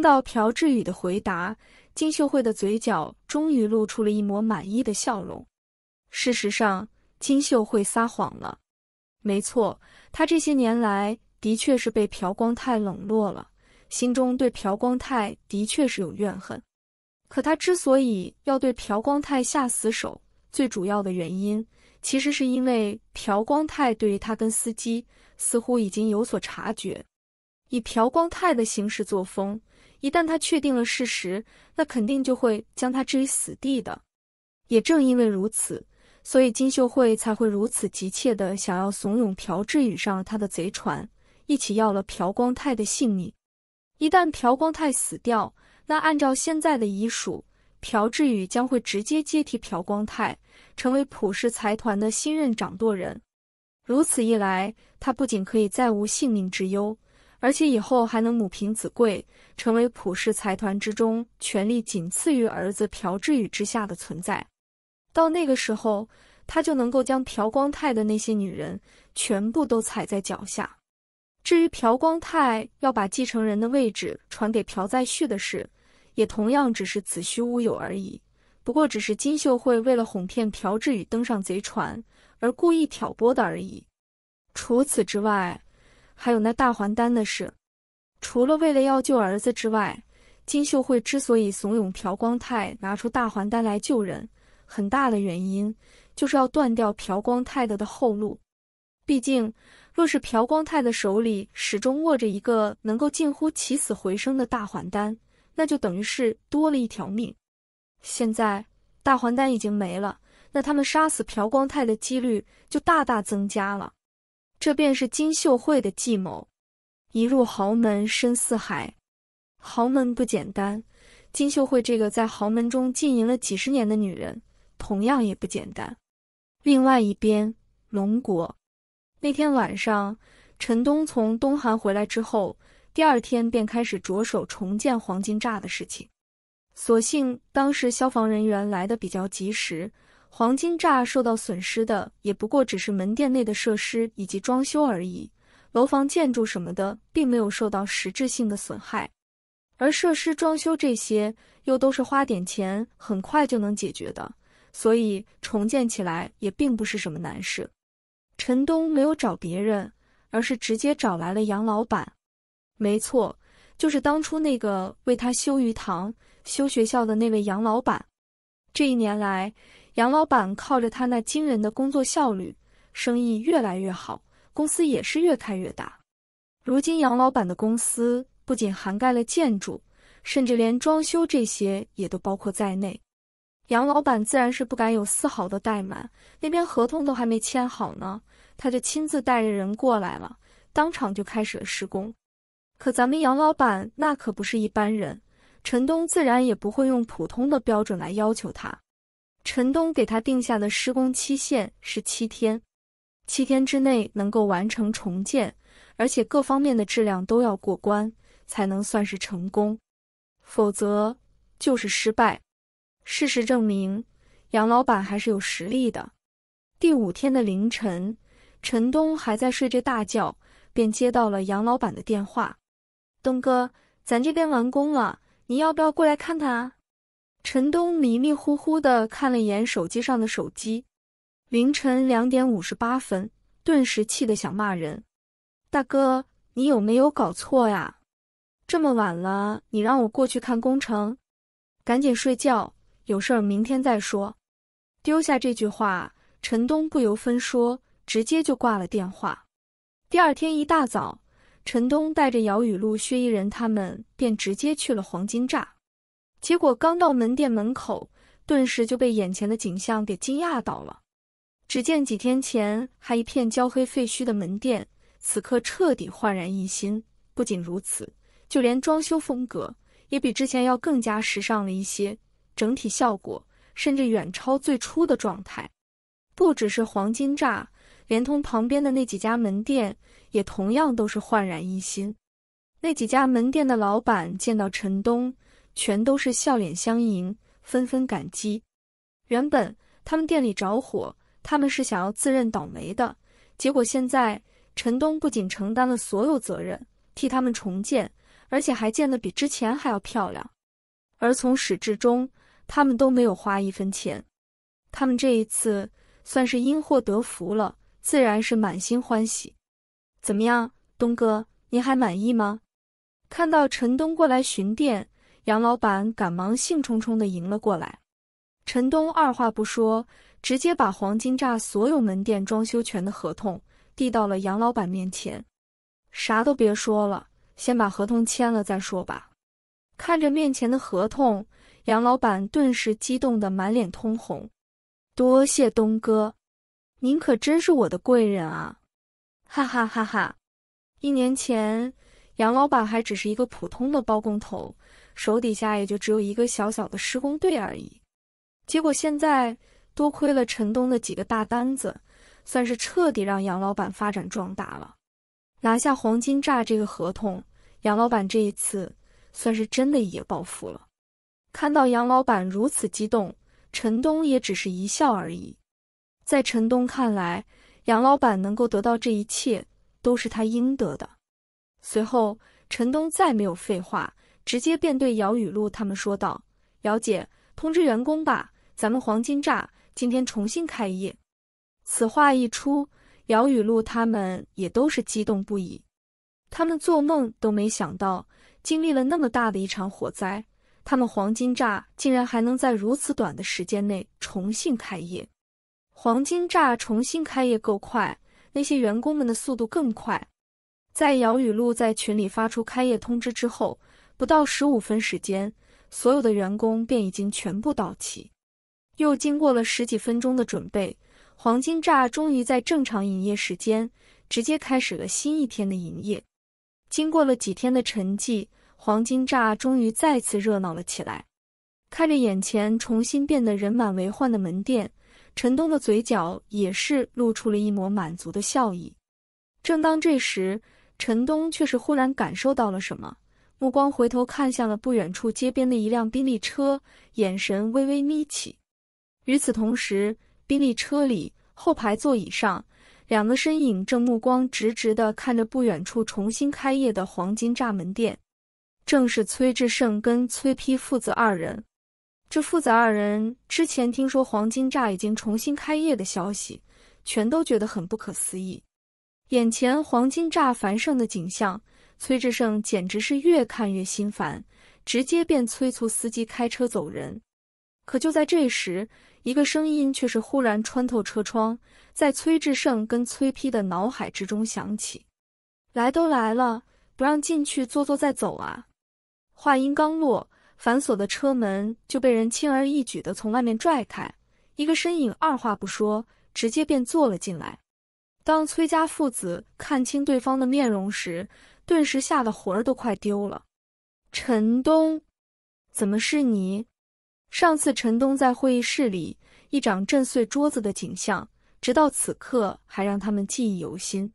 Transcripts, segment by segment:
听到朴志宇的回答，金秀慧的嘴角终于露出了一抹满意的笑容。事实上，金秀慧撒谎了。没错，她这些年来的确是被朴光泰冷落了，心中对朴光泰的确是有怨恨。可她之所以要对朴光泰下死手，最主要的原因其实是因为朴光泰对于她跟司机似乎已经有所察觉。以朴光泰的行事作风。一旦他确定了事实，那肯定就会将他置于死地的。也正因为如此，所以金秀慧才会如此急切的想要怂恿朴智宇上他的贼船，一起要了朴光泰的性命。一旦朴光泰死掉，那按照现在的遗属，朴智宇将会直接接替朴光泰，成为朴氏财团的新任掌舵人。如此一来，他不仅可以再无性命之忧。而且以后还能母凭子贵，成为普氏财团之中权力仅次于儿子朴志宇之下的存在。到那个时候，他就能够将朴光泰的那些女人全部都踩在脚下。至于朴光泰要把继承人的位置传给朴再旭的事，也同样只是子虚乌有而已。不过只是金秀慧为了哄骗朴志宇登上贼船而故意挑拨的而已。除此之外。还有那大还丹的事，除了为了要救儿子之外，金秀慧之所以怂恿朴光泰拿出大还丹来救人，很大的原因就是要断掉朴光泰的后路。毕竟，若是朴光泰的手里始终握着一个能够近乎起死回生的大还丹，那就等于是多了一条命。现在大还丹已经没了，那他们杀死朴光泰的几率就大大增加了。这便是金秀慧的计谋。一入豪门深似海，豪门不简单。金秀慧这个在豪门中经营了几十年的女人，同样也不简单。另外一边，龙国那天晚上，陈东从东韩回来之后，第二天便开始着手重建黄金栅的事情。所幸当时消防人员来的比较及时。黄金炸受到损失的也不过只是门店内的设施以及装修而已，楼房建筑什么的并没有受到实质性的损害，而设施装修这些又都是花点钱很快就能解决的，所以重建起来也并不是什么难事。陈东没有找别人，而是直接找来了杨老板，没错，就是当初那个为他修鱼塘、修学校的那位杨老板。这一年来。杨老板靠着他那惊人的工作效率，生意越来越好，公司也是越开越大。如今，杨老板的公司不仅涵盖了建筑，甚至连装修这些也都包括在内。杨老板自然是不敢有丝毫的怠慢，那边合同都还没签好呢，他就亲自带着人过来了，当场就开始了施工。可咱们杨老板那可不是一般人，陈东自然也不会用普通的标准来要求他。陈东给他定下的施工期限是七天，七天之内能够完成重建，而且各方面的质量都要过关，才能算是成功，否则就是失败。事实证明，杨老板还是有实力的。第五天的凌晨，陈东还在睡着大觉，便接到了杨老板的电话：“东哥，咱这边完工了，你要不要过来看看啊？”陈东迷迷糊糊的看了一眼手机上的手机，凌晨两点五十八分，顿时气得想骂人。大哥，你有没有搞错呀？这么晚了，你让我过去看工程，赶紧睡觉，有事儿明天再说。丢下这句话，陈东不由分说，直接就挂了电话。第二天一大早，陈东带着姚雨露、薛依人他们便直接去了黄金栅。结果刚到门店门口，顿时就被眼前的景象给惊讶到了。只见几天前还一片焦黑废墟的门店，此刻彻底焕然一新。不仅如此，就连装修风格也比之前要更加时尚了一些，整体效果甚至远超最初的状态。不只是黄金炸，连同旁边的那几家门店也同样都是焕然一新。那几家门店的老板见到陈东。全都是笑脸相迎，纷纷感激。原本他们店里着火，他们是想要自认倒霉的。结果现在陈东不仅承担了所有责任，替他们重建，而且还建的比之前还要漂亮。而从始至终，他们都没有花一分钱。他们这一次算是因祸得福了，自然是满心欢喜。怎么样，东哥，您还满意吗？看到陈东过来巡店。杨老板赶忙兴冲冲地迎了过来，陈东二话不说，直接把黄金炸所有门店装修权的合同递到了杨老板面前。啥都别说了，先把合同签了再说吧。看着面前的合同，杨老板顿时激动得满脸通红。多谢东哥，您可真是我的贵人啊！哈哈哈哈！一年前，杨老板还只是一个普通的包工头。手底下也就只有一个小小的施工队而已，结果现在多亏了陈东的几个大单子，算是彻底让杨老板发展壮大了。拿下黄金寨这个合同，杨老板这一次算是真的一夜暴富了。看到杨老板如此激动，陈东也只是一笑而已。在陈东看来，杨老板能够得到这一切，都是他应得的。随后，陈东再没有废话。直接便对姚雨露他们说道：“姚姐，通知员工吧，咱们黄金炸今天重新开业。”此话一出，姚雨露他们也都是激动不已。他们做梦都没想到，经历了那么大的一场火灾，他们黄金炸竟然还能在如此短的时间内重新开业。黄金炸重新开业够快，那些员工们的速度更快。在姚雨露在群里发出开业通知之后。不到十五分时间，所有的员工便已经全部到齐。又经过了十几分钟的准备，黄金炸终于在正常营业时间直接开始了新一天的营业。经过了几天的沉寂，黄金炸终于再次热闹了起来。看着眼前重新变得人满为患的门店，陈东的嘴角也是露出了一抹满足的笑意。正当这时，陈东却是忽然感受到了什么。目光回头看向了不远处街边的一辆宾利车，眼神微微眯起。与此同时，宾利车里后排座椅上，两个身影正目光直直的看着不远处重新开业的黄金炸门店，正是崔志胜跟崔丕父子二人。这父子二人之前听说黄金炸已经重新开业的消息，全都觉得很不可思议。眼前黄金炸繁盛的景象。崔志胜简直是越看越心烦，直接便催促司机开车走人。可就在这时，一个声音却是忽然穿透车窗，在崔志胜跟崔丕的脑海之中响起：“来都来了，不让进去坐坐再走啊！”话音刚落，反锁的车门就被人轻而易举地从外面拽开，一个身影二话不说，直接便坐了进来。当崔家父子看清对方的面容时，顿时吓得魂儿都快丢了。陈东，怎么是你？上次陈东在会议室里一掌震碎桌子的景象，直到此刻还让他们记忆犹新。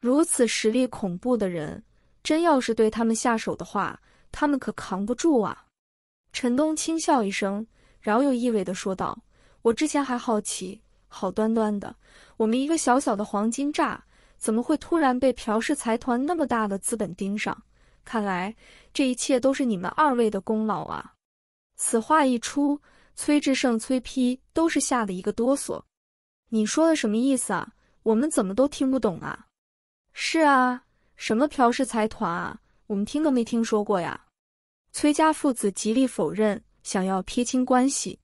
如此实力恐怖的人，真要是对他们下手的话，他们可扛不住啊。陈东轻笑一声，饶有意味的说道：“我之前还好奇，好端端的，我们一个小小的黄金炸。”怎么会突然被朴氏财团那么大的资本盯上？看来这一切都是你们二位的功劳啊！此话一出，崔志胜、崔丕都是吓得一个哆嗦。你说的什么意思啊？我们怎么都听不懂啊？是啊，什么朴氏财团啊？我们听都没听说过呀！崔家父子极力否认，想要撇清关系。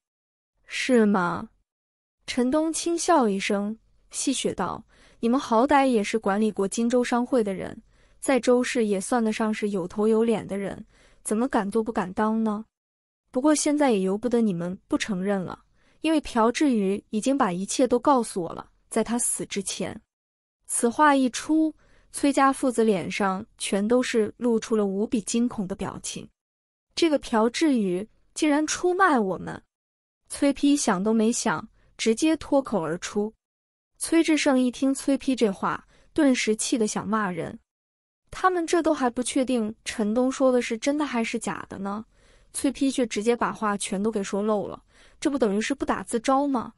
是吗？陈东轻笑一声，戏谑道。你们好歹也是管理过荆州商会的人，在周氏也算得上是有头有脸的人，怎么敢做不敢当呢？不过现在也由不得你们不承认了，因为朴志宇已经把一切都告诉我了，在他死之前。此话一出，崔家父子脸上全都是露出了无比惊恐的表情。这个朴志宇竟然出卖我们！崔丕想都没想，直接脱口而出。崔志胜一听崔批这话，顿时气得想骂人。他们这都还不确定陈东说的是真的还是假的呢，崔批却直接把话全都给说漏了，这不等于是不打自招吗？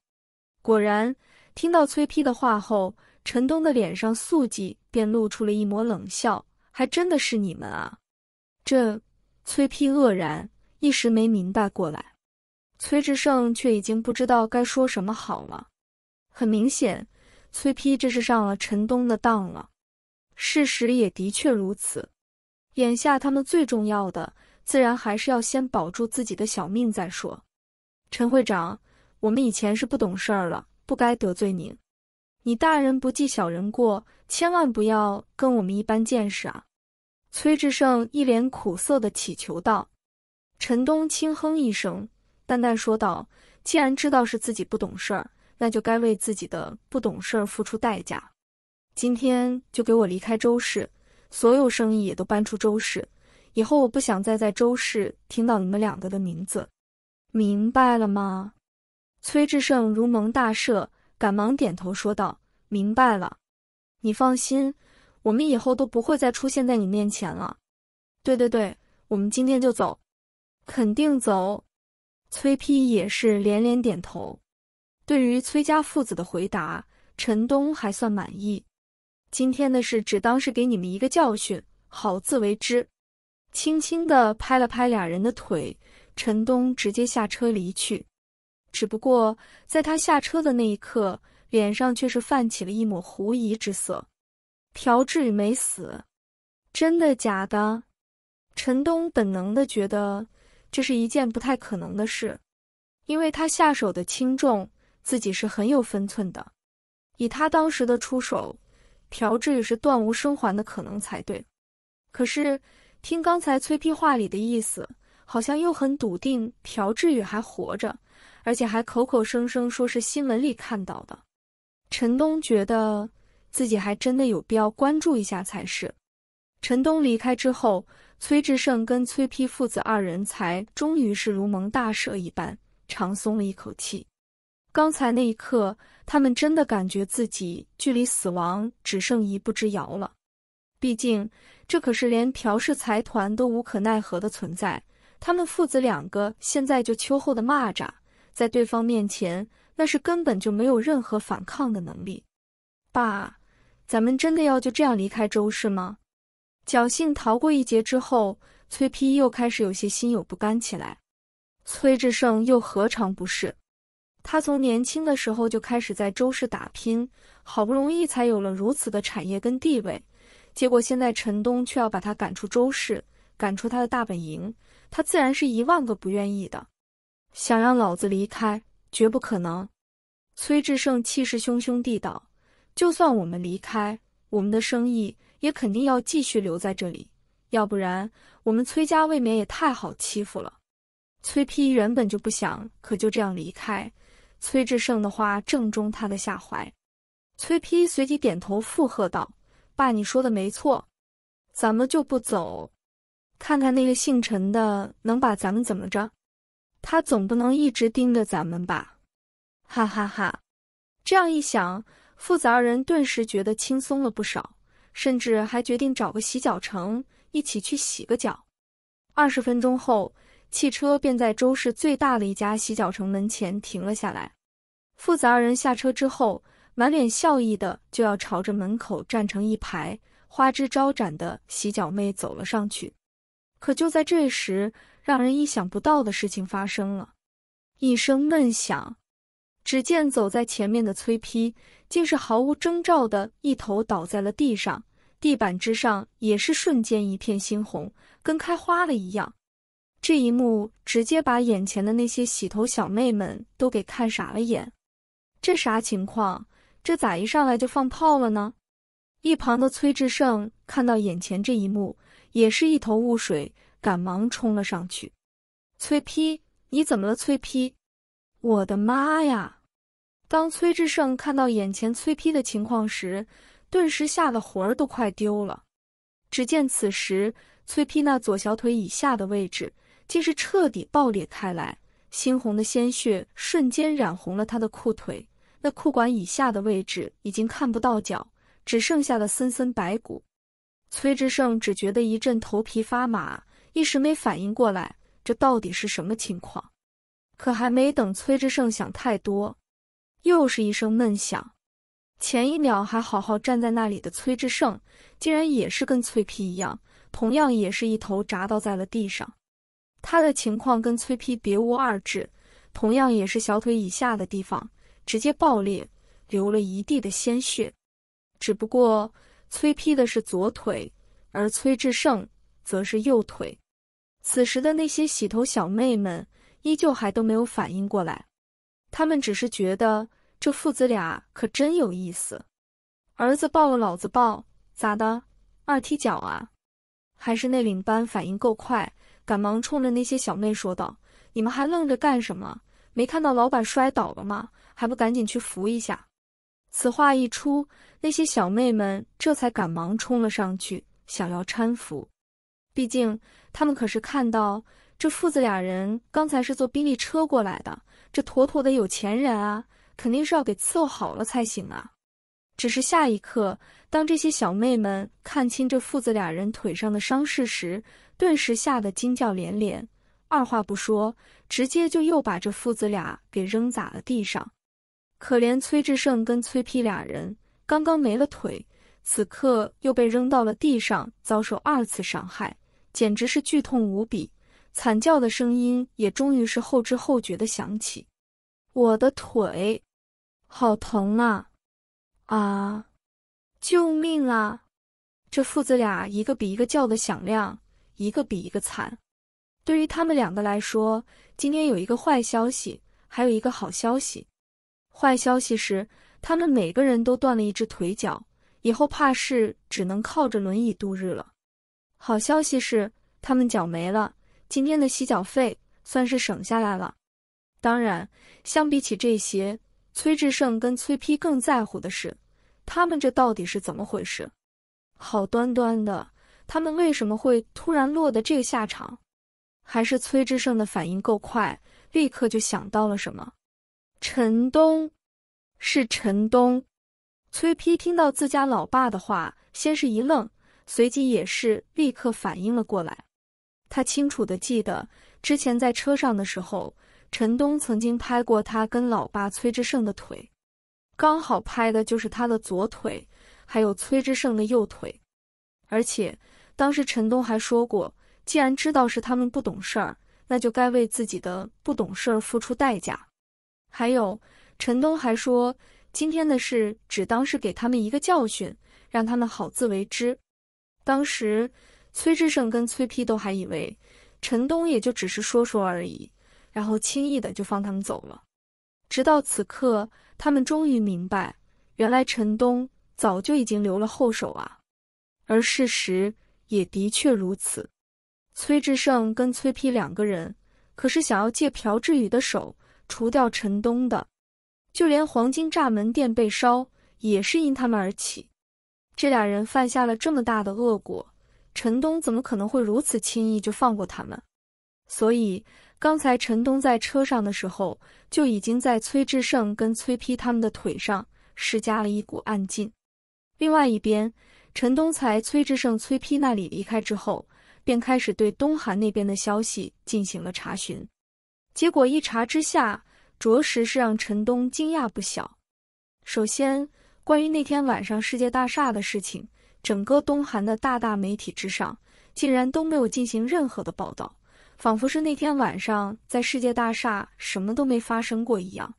果然，听到崔批的话后，陈东的脸上素迹便露出了一抹冷笑，还真的是你们啊！这崔批愕然，一时没明白过来。崔志胜却已经不知道该说什么好了，很明显。崔丕这是上了陈东的当了，事实也的确如此。眼下他们最重要的，自然还是要先保住自己的小命再说。陈会长，我们以前是不懂事儿了，不该得罪您。你大人不计小人过，千万不要跟我们一般见识啊！崔志胜一脸苦涩的祈求道。陈东轻哼一声，淡淡说道：“既然知道是自己不懂事儿。”那就该为自己的不懂事儿付出代价。今天就给我离开周氏，所有生意也都搬出周氏。以后我不想再在周氏听到你们两个的名字，明白了吗？崔志胜如蒙大赦，赶忙点头说道：“明白了。你放心，我们以后都不会再出现在你面前了。”对对对，我们今天就走，肯定走。崔丕也是连连点头。对于崔家父子的回答，陈东还算满意。今天的事只当是给你们一个教训，好自为之。轻轻的拍了拍俩人的腿，陈东直接下车离去。只不过在他下车的那一刻，脸上却是泛起了一抹狐疑之色。朴志宇没死？真的假的？陈东本能的觉得这是一件不太可能的事，因为他下手的轻重。自己是很有分寸的，以他当时的出手，朴志宇是断无生还的可能才对。可是听刚才崔丕话里的意思，好像又很笃定朴志宇还活着，而且还口口声声说是新闻里看到的。陈东觉得自己还真的有必要关注一下才是。陈东离开之后，崔志胜跟崔丕父子二人才终于是如蒙大赦一般，长松了一口气。刚才那一刻，他们真的感觉自己距离死亡只剩一步之遥了。毕竟，这可是连朴氏财团都无可奈何的存在。他们父子两个现在就秋后的蚂蚱，在对方面前，那是根本就没有任何反抗的能力。爸，咱们真的要就这样离开周氏吗？侥幸逃过一劫之后，崔丕又开始有些心有不甘起来。崔志胜又何尝不是？他从年轻的时候就开始在周氏打拼，好不容易才有了如此的产业跟地位，结果现在陈东却要把他赶出周氏，赶出他的大本营，他自然是一万个不愿意的。想让老子离开，绝不可能！崔志胜气势汹汹地道：“就算我们离开，我们的生意也肯定要继续留在这里，要不然我们崔家未免也太好欺负了。”崔丕原本就不想，可就这样离开。崔志胜的话正中他的下怀，崔丕随即点头附和道：“爸，你说的没错，咱们就不走，看看那个姓陈的能把咱们怎么着？他总不能一直盯着咱们吧？”哈哈哈，这样一想，父子二人顿时觉得轻松了不少，甚至还决定找个洗脚城一起去洗个脚。二十分钟后。汽车便在周市最大的一家洗脚城门前停了下来。父子二人下车之后，满脸笑意的就要朝着门口站成一排、花枝招展的洗脚妹走了上去。可就在这时，让人意想不到的事情发生了。一声闷响，只见走在前面的崔丕竟是毫无征兆的一头倒在了地上，地板之上也是瞬间一片猩红，跟开花了一样。这一幕直接把眼前的那些洗头小妹们都给看傻了眼，这啥情况？这咋一上来就放炮了呢？一旁的崔志胜看到眼前这一幕，也是一头雾水，赶忙冲了上去。崔批，你怎么了？崔批，我的妈呀！当崔志胜看到眼前崔批的情况时，顿时吓得魂儿都快丢了。只见此时崔批那左小腿以下的位置。竟是彻底爆裂开来，猩红的鲜血瞬间染红了他的裤腿，那裤管以下的位置已经看不到脚，只剩下了森森白骨。崔志胜只觉得一阵头皮发麻，一时没反应过来，这到底是什么情况？可还没等崔志胜想太多，又是一声闷响，前一秒还好好站在那里的崔志胜，竟然也是跟崔皮一样，同样也是一头扎倒在了地上。他的情况跟崔丕别无二致，同样也是小腿以下的地方直接爆裂，流了一地的鲜血。只不过崔丕的是左腿，而崔志胜则是右腿。此时的那些洗头小妹们依旧还都没有反应过来，他们只是觉得这父子俩可真有意思，儿子抱了老子抱，咋的？二踢脚啊？还是那领班反应够快。赶忙冲着那些小妹说道：“你们还愣着干什么？没看到老板摔倒了吗？还不赶紧去扶一下！”此话一出，那些小妹们这才赶忙冲了上去，想要搀扶。毕竟他们可是看到这父子俩人刚才是坐宾利车过来的，这妥妥的有钱人啊，肯定是要给伺候好了才行啊。只是下一刻，当这些小妹们看清这父子俩人腿上的伤势时，顿时吓得惊叫连连，二话不说，直接就又把这父子俩给扔砸了地上。可怜崔志胜跟崔批俩人，刚刚没了腿，此刻又被扔到了地上，遭受二次伤害，简直是剧痛无比，惨叫的声音也终于是后知后觉的响起。我的腿，好疼啊！啊！救命啊！这父子俩一个比一个叫的响亮，一个比一个惨。对于他们两个来说，今天有一个坏消息，还有一个好消息。坏消息是，他们每个人都断了一只腿脚，以后怕是只能靠着轮椅度日了。好消息是，他们脚没了，今天的洗脚费算是省下来了。当然，相比起这些，崔志胜跟崔丕更在乎的是。他们这到底是怎么回事？好端端的，他们为什么会突然落得这个下场？还是崔之胜的反应够快，立刻就想到了什么？陈东，是陈东。崔丕听到自家老爸的话，先是一愣，随即也是立刻反应了过来。他清楚的记得，之前在车上的时候，陈东曾经拍过他跟老爸崔之胜的腿。刚好拍的就是他的左腿，还有崔志胜的右腿。而且当时陈东还说过，既然知道是他们不懂事儿，那就该为自己的不懂事儿付出代价。还有陈东还说，今天的事只当是给他们一个教训，让他们好自为之。当时崔志胜跟崔丕都还以为陈东也就只是说说而已，然后轻易的就放他们走了。直到此刻，他们终于明白，原来陈东早就已经留了后手啊！而事实也的确如此。崔志胜跟崔丕两个人可是想要借朴志宇的手除掉陈东的，就连黄金炸门店被烧也是因他们而起。这俩人犯下了这么大的恶果，陈东怎么可能会如此轻易就放过他们？所以。刚才陈东在车上的时候，就已经在崔志胜跟崔丕他们的腿上施加了一股暗劲。另外一边，陈东才崔志胜、崔丕那里离开之后，便开始对东韩那边的消息进行了查询。结果一查之下，着实是让陈东惊讶不小。首先，关于那天晚上世界大厦的事情，整个东韩的大大媒体之上，竟然都没有进行任何的报道。仿佛是那天晚上在世界大厦什么都没发生过一样。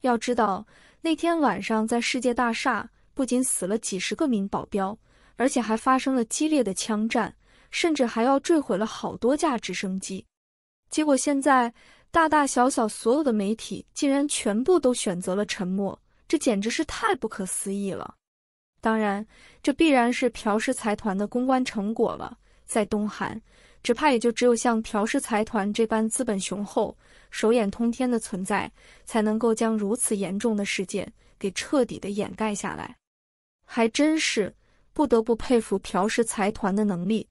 要知道，那天晚上在世界大厦不仅死了几十个名保镖，而且还发生了激烈的枪战，甚至还要坠毁了好多架直升机。结果现在大大小小所有的媒体竟然全部都选择了沉默，这简直是太不可思议了。当然，这必然是朴氏财团的公关成果了，在东韩。只怕也就只有像朴氏财团这般资本雄厚、手眼通天的存在，才能够将如此严重的事件给彻底的掩盖下来。还真是不得不佩服朴氏财团的能力。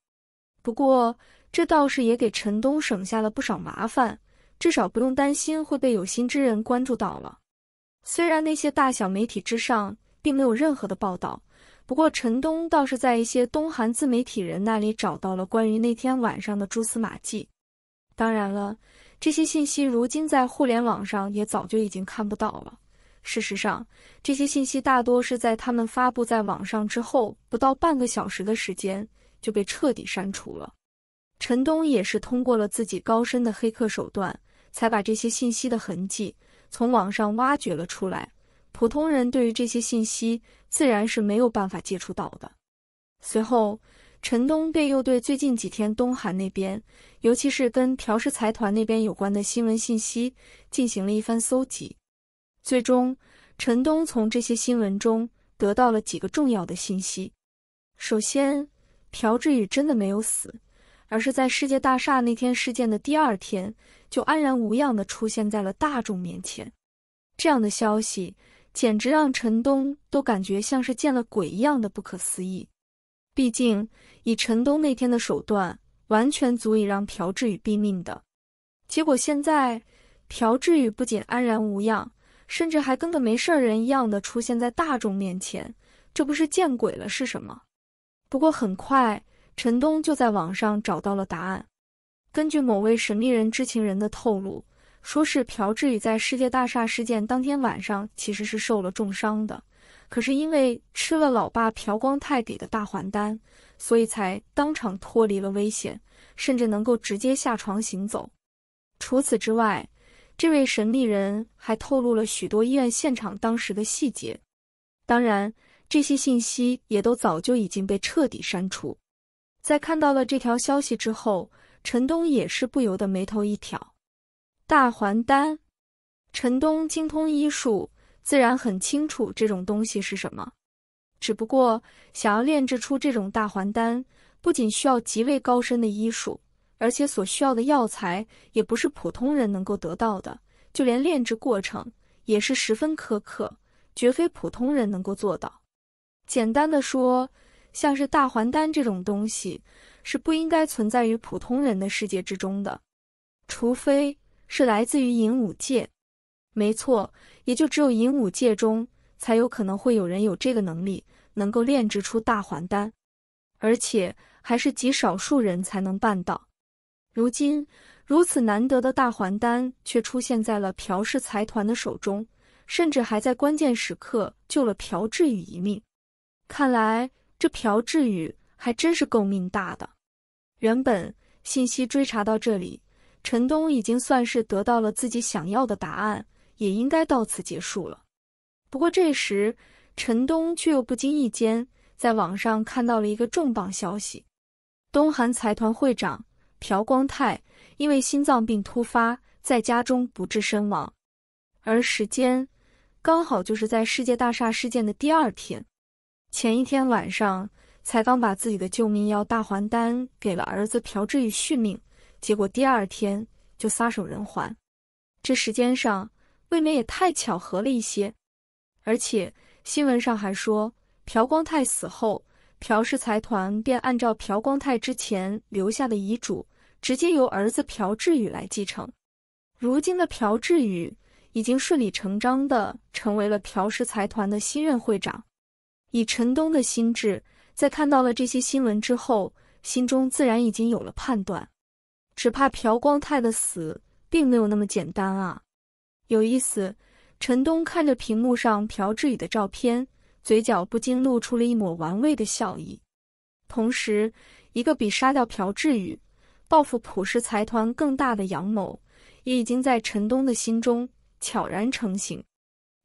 不过这倒是也给陈东省下了不少麻烦，至少不用担心会被有心之人关注到了。虽然那些大小媒体之上并没有任何的报道。不过，陈东倒是在一些东韩自媒体人那里找到了关于那天晚上的蛛丝马迹。当然了，这些信息如今在互联网上也早就已经看不到了。事实上，这些信息大多是在他们发布在网上之后不到半个小时的时间就被彻底删除了。陈东也是通过了自己高深的黑客手段，才把这些信息的痕迹从网上挖掘了出来。普通人对于这些信息。自然是没有办法接触到的。随后，陈东便又对最近几天东韩那边，尤其是跟朴氏财团那边有关的新闻信息进行了一番搜集。最终，陈东从这些新闻中得到了几个重要的信息：首先，朴志宇真的没有死，而是在世界大厦那天事件的第二天就安然无恙地出现在了大众面前。这样的消息。简直让陈东都感觉像是见了鬼一样的不可思议。毕竟以陈东那天的手段，完全足以让朴志宇毙命的。结果现在朴志宇不仅安然无恙，甚至还跟个没事人一样的出现在大众面前，这不是见鬼了是什么？不过很快，陈东就在网上找到了答案。根据某位神秘人知情人的透露。说是朴智宇在世界大厦事件当天晚上其实是受了重伤的，可是因为吃了老爸朴光泰给的大还丹，所以才当场脱离了危险，甚至能够直接下床行走。除此之外，这位神秘人还透露了许多医院现场当时的细节。当然，这些信息也都早就已经被彻底删除。在看到了这条消息之后，陈东也是不由得眉头一挑。大还丹，陈东精通医术，自然很清楚这种东西是什么。只不过，想要炼制出这种大还丹，不仅需要极为高深的医术，而且所需要的药材也不是普通人能够得到的。就连炼制过程也是十分苛刻，绝非普通人能够做到。简单的说，像是大还丹这种东西，是不应该存在于普通人的世界之中的，除非。是来自于影武界，没错，也就只有影武界中，才有可能会有人有这个能力，能够炼制出大还丹，而且还是极少数人才能办到。如今如此难得的大还丹，却出现在了朴氏财团的手中，甚至还在关键时刻救了朴志宇一命。看来这朴志宇还真是够命大的。原本信息追查到这里。陈东已经算是得到了自己想要的答案，也应该到此结束了。不过这时，陈东却又不经意间在网上看到了一个重磅消息：东韩财团会长朴光泰因为心脏病突发，在家中不治身亡。而时间刚好就是在世界大厦事件的第二天，前一天晚上才刚把自己的救命药大还丹给了儿子朴智宇续命。结果第二天就撒手人寰，这时间上未免也太巧合了一些。而且新闻上还说，朴光泰死后，朴氏财团便按照朴光泰之前留下的遗嘱，直接由儿子朴志宇来继承。如今的朴志宇已经顺理成章的成为了朴氏财团的新任会长。以陈东的心智，在看到了这些新闻之后，心中自然已经有了判断。只怕朴光泰的死并没有那么简单啊！有意思，陈东看着屏幕上朴智宇的照片，嘴角不禁露出了一抹玩味的笑意。同时，一个比杀掉朴智宇、报复朴氏财团更大的阳谋，也已经在陈东的心中悄然成型。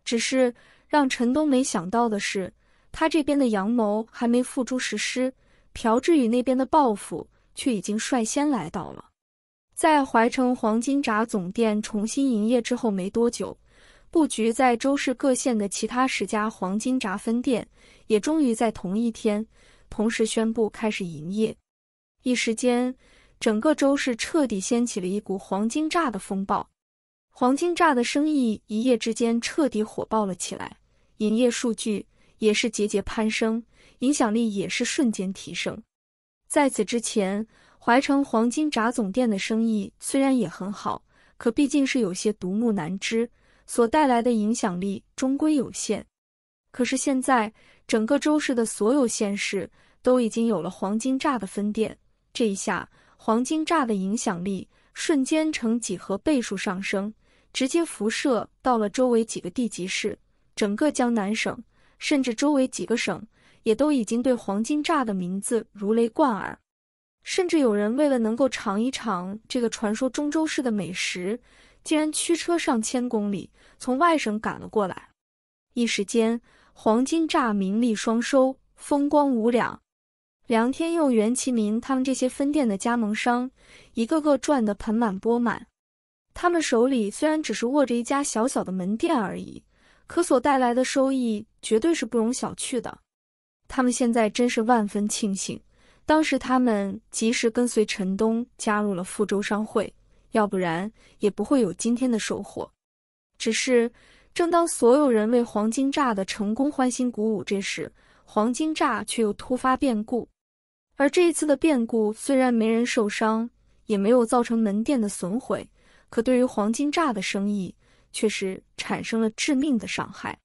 只是让陈东没想到的是，他这边的阳谋还没付诸实施，朴智宇那边的报复却已经率先来到了。在怀城黄金闸总店重新营业之后没多久，布局在周市各县的其他十家黄金闸分店也终于在同一天同时宣布开始营业。一时间，整个周市彻底掀起了一股黄金闸的风暴，黄金闸的生意一夜之间彻底火爆了起来，营业数据也是节节攀升，影响力也是瞬间提升。在此之前。怀城黄金炸总店的生意虽然也很好，可毕竟是有些独木难支，所带来的影响力终归有限。可是现在，整个周市的所有县市都已经有了黄金炸的分店，这一下，黄金炸的影响力瞬间呈几何倍数上升，直接辐射到了周围几个地级市，整个江南省，甚至周围几个省，也都已经对黄金炸的名字如雷贯耳。甚至有人为了能够尝一尝这个传说中州市的美食，竟然驱车上千公里从外省赶了过来。一时间，黄金乍名利双收，风光无两。梁天佑、袁其民他们这些分店的加盟商，一个个赚得盆满钵满。他们手里虽然只是握着一家小小的门店而已，可所带来的收益绝对是不容小觑的。他们现在真是万分庆幸。当时他们及时跟随陈东加入了富州商会，要不然也不会有今天的收获。只是正当所有人为黄金炸的成功欢欣鼓舞这时，黄金炸却又突发变故。而这一次的变故虽然没人受伤，也没有造成门店的损毁，可对于黄金炸的生意却是产生了致命的伤害。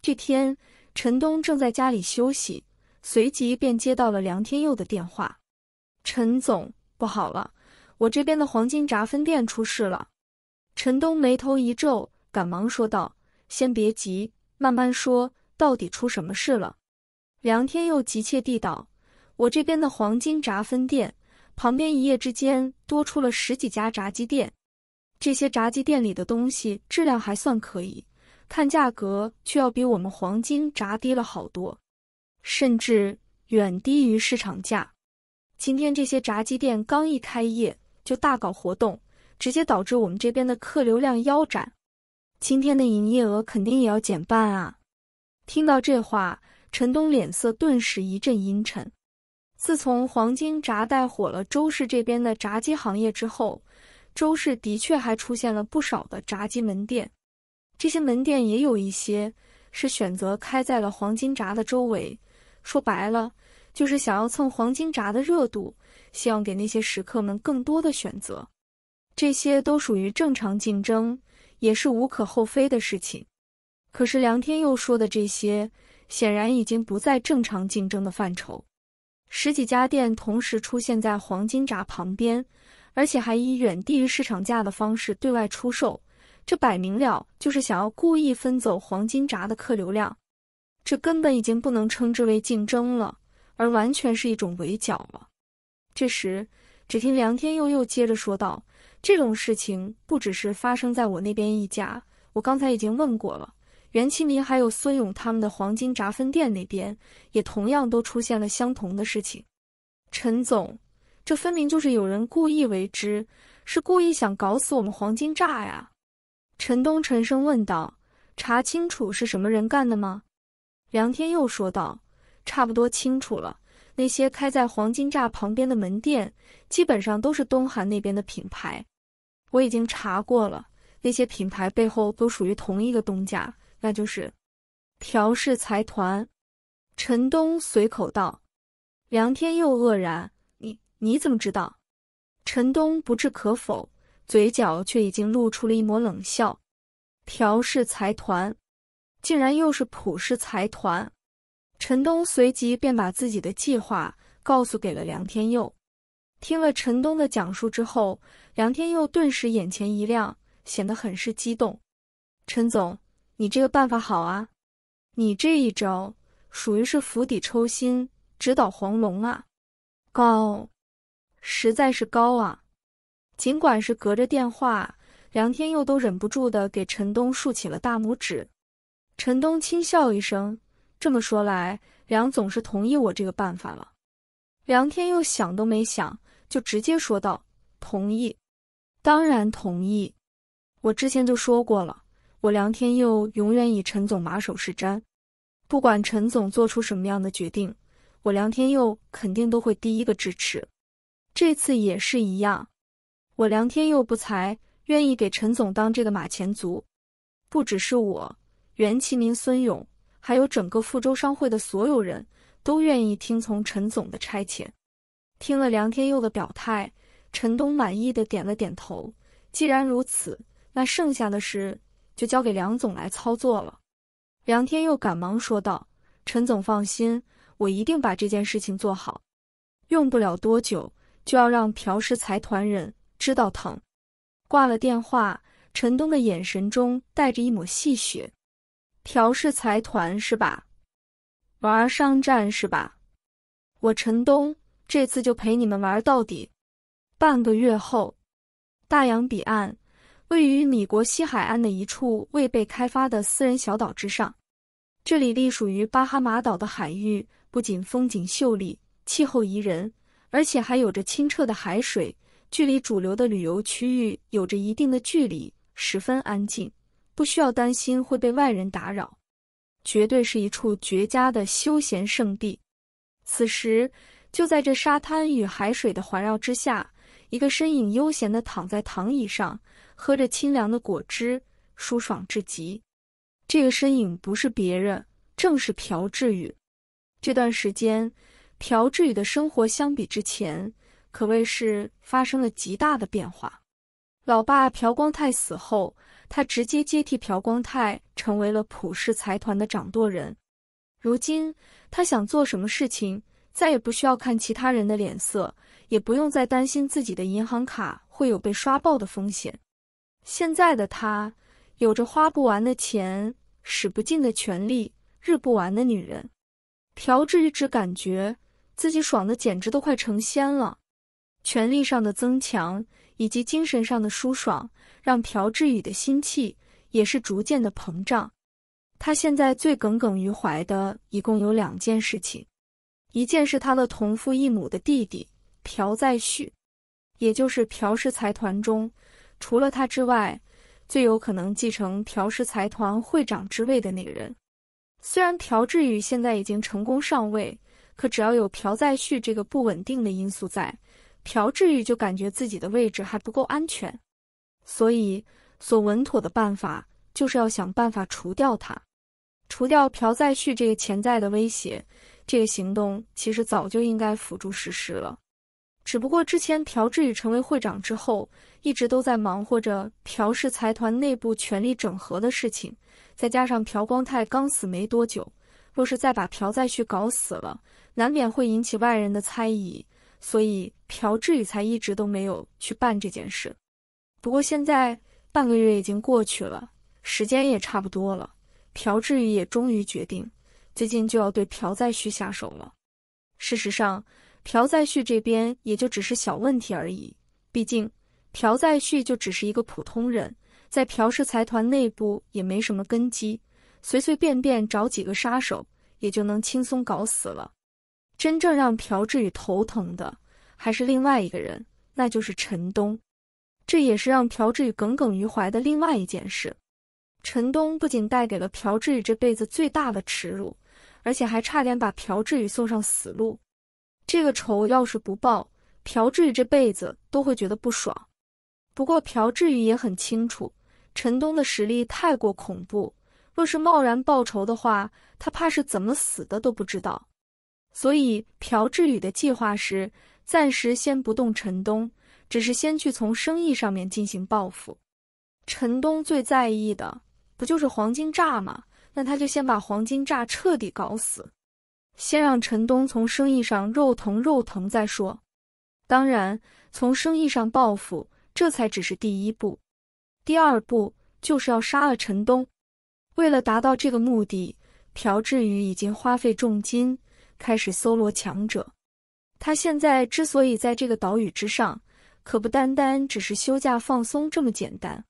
这天，陈东正在家里休息。随即便接到了梁天佑的电话，陈总，不好了，我这边的黄金炸分店出事了。陈东眉头一皱，赶忙说道：“先别急，慢慢说，到底出什么事了？”梁天佑急切地道：“我这边的黄金炸分店旁边一夜之间多出了十几家炸鸡店，这些炸鸡店里的东西质量还算可以，看价格却要比我们黄金炸低了好多。”甚至远低于市场价。今天这些炸鸡店刚一开业就大搞活动，直接导致我们这边的客流量腰斩，今天的营业额肯定也要减半啊！听到这话，陈东脸色顿时一阵阴沉。自从黄金炸带火了周氏这边的炸鸡行业之后，周氏的确还出现了不少的炸鸡门店，这些门店也有一些是选择开在了黄金炸的周围。说白了，就是想要蹭黄金闸的热度，希望给那些食客们更多的选择。这些都属于正常竞争，也是无可厚非的事情。可是梁天佑说的这些，显然已经不在正常竞争的范畴。十几家店同时出现在黄金闸旁边，而且还以远低于市场价的方式对外出售，这摆明了就是想要故意分走黄金闸的客流量。这根本已经不能称之为竞争了，而完全是一种围剿了。这时，只听梁天佑又接着说道：“这种事情不只是发生在我那边一家，我刚才已经问过了，袁其明还有孙勇他们的黄金炸分店那边，也同样都出现了相同的事情。陈总，这分明就是有人故意为之，是故意想搞死我们黄金炸呀！”陈东沉声问道：“查清楚是什么人干的吗？”梁天佑说道：“差不多清楚了，那些开在黄金栅旁边的门店，基本上都是东韩那边的品牌。我已经查过了，那些品牌背后都属于同一个东家，那就是朴氏财团。”陈东随口道。梁天佑愕然：“你你怎么知道？”陈东不置可否，嘴角却已经露出了一抹冷笑。朴氏财团。竟然又是普氏财团，陈东随即便把自己的计划告诉给了梁天佑。听了陈东的讲述之后，梁天佑顿时眼前一亮，显得很是激动。“陈总，你这个办法好啊！你这一招属于是釜底抽薪，直捣黄龙啊，高，实在是高啊！”尽管是隔着电话，梁天佑都忍不住的给陈东竖起了大拇指。陈东轻笑一声：“这么说来，梁总是同意我这个办法了。”梁天佑想都没想，就直接说道：“同意，当然同意。我之前就说过了，我梁天佑永远以陈总马首是瞻。不管陈总做出什么样的决定，我梁天佑肯定都会第一个支持。这次也是一样，我梁天佑不才，愿意给陈总当这个马前卒。不只是我。”袁其民、孙勇，还有整个福州商会的所有人都愿意听从陈总的差遣。听了梁天佑的表态，陈东满意的点了点头。既然如此，那剩下的事就交给梁总来操作了。梁天佑赶忙说道：“陈总放心，我一定把这件事情做好。用不了多久，就要让朴氏财团人知道疼。”挂了电话，陈东的眼神中带着一抹戏谑。调氏财团是吧？玩商战是吧？我陈东这次就陪你们玩到底。半个月后，大洋彼岸，位于米国西海岸的一处未被开发的私人小岛之上。这里隶属于巴哈马岛的海域，不仅风景秀丽、气候宜人，而且还有着清澈的海水。距离主流的旅游区域有着一定的距离，十分安静。不需要担心会被外人打扰，绝对是一处绝佳的休闲胜地。此时，就在这沙滩与海水的环绕之下，一个身影悠闲地躺在躺椅上，喝着清凉的果汁，舒爽至极。这个身影不是别人，正是朴志宇。这段时间，朴志宇的生活相比之前，可谓是发生了极大的变化。老爸朴光泰死后。他直接接替朴光泰，成为了普氏财团的掌舵人。如今，他想做什么事情，再也不需要看其他人的脸色，也不用再担心自己的银行卡会有被刷爆的风险。现在的他，有着花不完的钱，使不尽的权力，日不完的女人。朴志一只感觉自己爽的简直都快成仙了。权力上的增强。以及精神上的舒爽，让朴志宇的心气也是逐渐的膨胀。他现在最耿耿于怀的一共有两件事情，一件是他的同父异母的弟弟朴载旭，也就是朴氏财团中除了他之外，最有可能继承朴氏财团会长之位的那个人。虽然朴志宇现在已经成功上位，可只要有朴在旭这个不稳定的因素在。朴智宇就感觉自己的位置还不够安全，所以所稳妥的办法就是要想办法除掉他，除掉朴在旭这个潜在的威胁。这个行动其实早就应该辅助实施了，只不过之前朴智宇成为会长之后，一直都在忙活着朴氏财团内部权力整合的事情，再加上朴光泰刚死没多久，若是再把朴在旭搞死了，难免会引起外人的猜疑。所以朴智宇才一直都没有去办这件事。不过现在半个月已经过去了，时间也差不多了，朴智宇也终于决定，最近就要对朴载旭下手了。事实上，朴载旭这边也就只是小问题而已，毕竟朴载旭就只是一个普通人，在朴氏财团内部也没什么根基，随随便便找几个杀手也就能轻松搞死了。真正让朴智宇头疼的还是另外一个人，那就是陈东，这也是让朴智宇耿耿于怀的另外一件事。陈东不仅带给了朴智宇这辈子最大的耻辱，而且还差点把朴智宇送上死路。这个仇要是不报，朴智宇这辈子都会觉得不爽。不过朴智宇也很清楚，陈东的实力太过恐怖，若是贸然报仇的话，他怕是怎么死的都不知道。所以朴志宇的计划是暂时先不动陈东，只是先去从生意上面进行报复。陈东最在意的不就是黄金炸吗？那他就先把黄金炸彻底搞死，先让陈东从生意上肉疼肉疼再说。当然，从生意上报复这才只是第一步，第二步就是要杀了陈东。为了达到这个目的，朴志宇已经花费重金。开始搜罗强者。他现在之所以在这个岛屿之上，可不单单只是休假放松这么简单。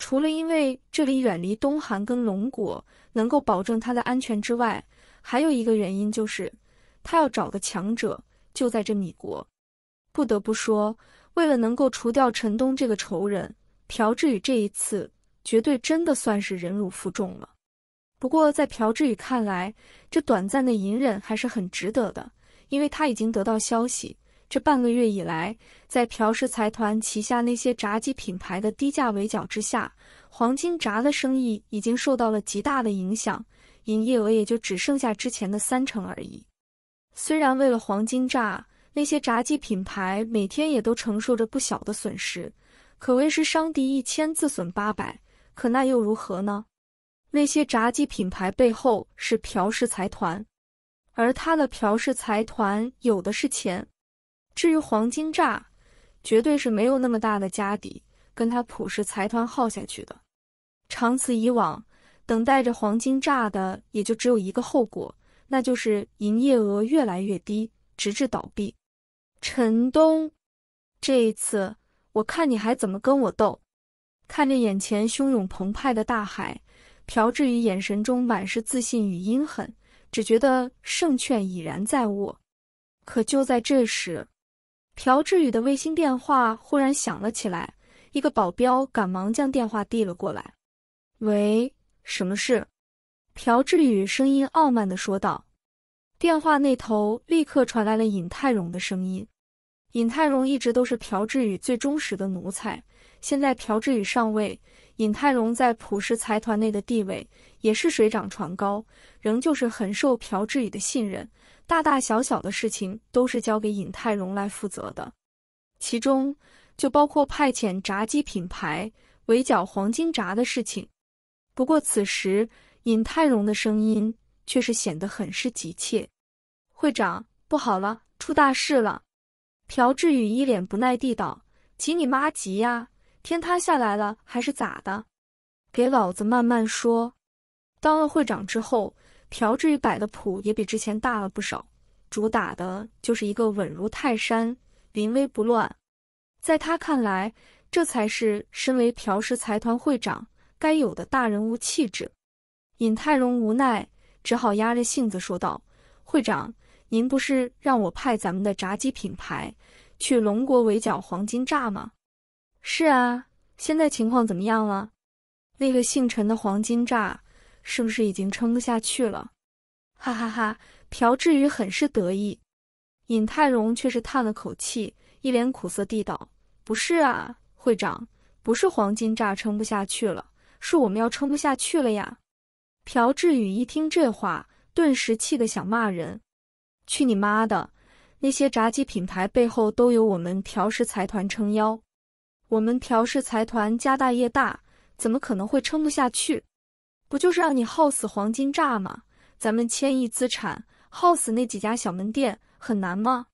除了因为这里远离东韩跟龙国，能够保证他的安全之外，还有一个原因就是，他要找的强者就在这米国。不得不说，为了能够除掉陈东这个仇人，朴志宇这一次绝对真的算是忍辱负重了。不过，在朴智宇看来，这短暂的隐忍还是很值得的，因为他已经得到消息，这半个月以来，在朴氏财团旗下那些炸鸡品牌的低价围剿之下，黄金炸的生意已经受到了极大的影响，营业额也就只剩下之前的三成而已。虽然为了黄金炸，那些炸鸡品牌每天也都承受着不小的损失，可谓是伤敌一千自损八百，可那又如何呢？那些炸鸡品牌背后是朴氏财团，而他的朴氏财团有的是钱。至于黄金炸，绝对是没有那么大的家底跟他朴氏财团耗下去的。长此以往，等待着黄金炸的也就只有一个后果，那就是营业额越来越低，直至倒闭。陈东，这一次我看你还怎么跟我斗！看着眼前汹涌澎湃的大海。朴智宇眼神中满是自信与阴狠，只觉得胜券已然在握。可就在这时，朴智宇的卫星电话忽然响了起来，一个保镖赶忙将电话递了过来。“喂，什么事？”朴智宇声音傲慢地说道。电话那头立刻传来了尹泰荣的声音：“尹泰荣一直都是朴智宇最忠实的奴才，现在朴智宇上位。”尹泰荣在朴氏财团内的地位也是水涨船高，仍旧是很受朴志宇的信任，大大小小的事情都是交给尹泰荣来负责的，其中就包括派遣炸鸡品牌围剿黄金炸的事情。不过此时尹泰荣的声音却是显得很是急切：“会长，不好了，出大事了！”朴志宇一脸不耐地道：“急你妈急呀！”天塌下来了还是咋的？给老子慢慢说。当了会长之后，朴志宇摆的谱也比之前大了不少，主打的就是一个稳如泰山，临危不乱。在他看来，这才是身为朴氏财团会长该有的大人物气质。尹泰荣无奈，只好压着性子说道：“会长，您不是让我派咱们的炸鸡品牌去龙国围剿黄金炸吗？”是啊，现在情况怎么样了？那个姓陈的黄金炸是不是已经撑不下去了？哈哈哈，朴志宇很是得意。尹泰荣却是叹了口气，一脸苦涩地道：“不是啊，会长，不是黄金炸撑不下去了，是我们要撑不下去了呀。”朴志宇一听这话，顿时气得想骂人：“去你妈的！那些炸鸡品牌背后都有我们朴氏财团撑腰。”我们朴氏财团家大业大，怎么可能会撑不下去？不就是让你耗死黄金炸吗？咱们千亿资产，耗死那几家小门店很难吗？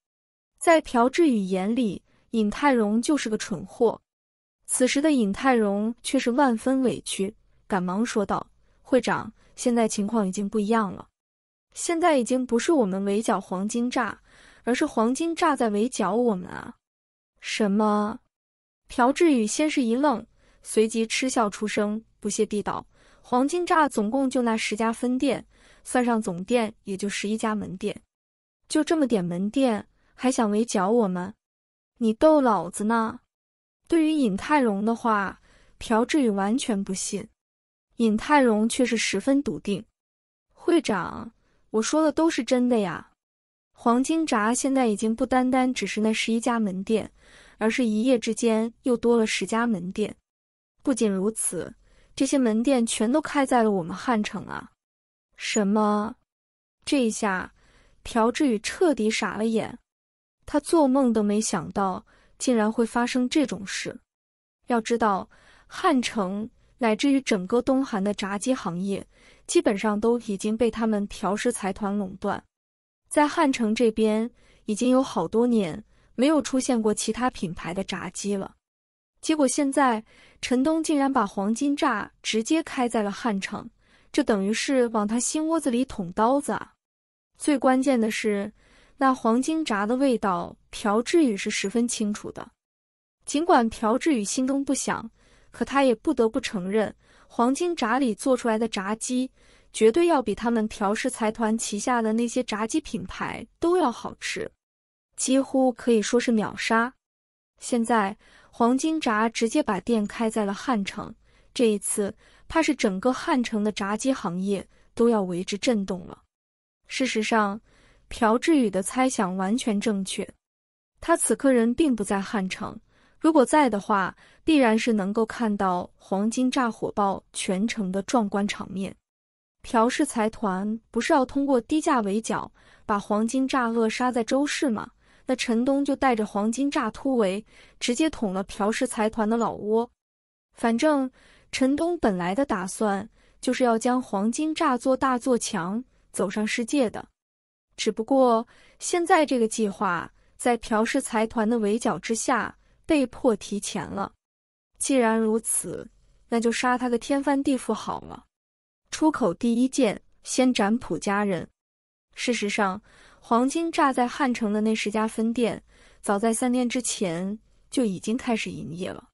在朴志宇眼里，尹泰荣就是个蠢货。此时的尹泰荣却是万分委屈，赶忙说道：“会长，现在情况已经不一样了，现在已经不是我们围剿黄金炸，而是黄金炸在围剿我们啊！什么？”朴志宇先是一愣，随即嗤笑出声，不屑地道：“黄金炸总共就那十家分店，算上总店也就十一家门店，就这么点门店，还想围剿我们？你逗老子呢？”对于尹泰荣的话，朴志宇完全不信，尹泰荣却是十分笃定：“会长，我说的都是真的呀。黄金炸现在已经不单单只是那十一家门店。”而是一夜之间又多了十家门店，不仅如此，这些门店全都开在了我们汉城啊！什么？这一下，朴志宇彻底傻了眼，他做梦都没想到竟然会发生这种事。要知道，汉城乃至于整个东韩的炸鸡行业，基本上都已经被他们朴氏财团垄断，在汉城这边已经有好多年。没有出现过其他品牌的炸鸡了。结果现在陈东竟然把黄金炸直接开在了汉城，这等于是往他心窝子里捅刀子啊！最关键的是，那黄金炸的味道，朴志宇是十分清楚的。尽管朴志宇心中不想，可他也不得不承认，黄金炸里做出来的炸鸡，绝对要比他们朴氏财团旗下的那些炸鸡品牌都要好吃。几乎可以说是秒杀。现在，黄金闸直接把店开在了汉城，这一次，怕是整个汉城的炸鸡行业都要为之震动了。事实上，朴志宇的猜想完全正确。他此刻人并不在汉城，如果在的话，必然是能够看到黄金炸火爆全城的壮观场面。朴氏财团不是要通过低价围剿，把黄金炸扼杀在周市吗？那陈东就带着黄金炸突围，直接捅了朴氏财团的老窝。反正陈东本来的打算就是要将黄金炸做大做强，走上世界的。只不过现在这个计划在朴氏财团的围剿之下被迫提前了。既然如此，那就杀他个天翻地覆好了。出口第一剑，先斩朴家人。事实上。黄金炸在汉城的那十家分店，早在三天之前就已经开始营业了。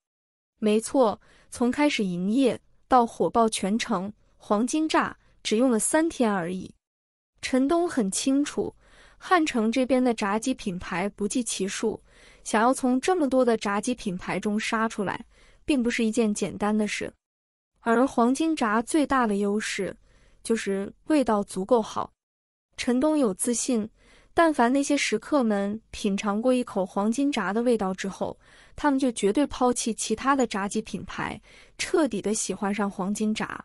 没错，从开始营业到火爆全城，黄金炸只用了三天而已。陈东很清楚，汉城这边的炸鸡品牌不计其数，想要从这么多的炸鸡品牌中杀出来，并不是一件简单的事。而黄金炸最大的优势就是味道足够好，陈东有自信。但凡那些食客们品尝过一口黄金炸的味道之后，他们就绝对抛弃其他的炸鸡品牌，彻底的喜欢上黄金炸。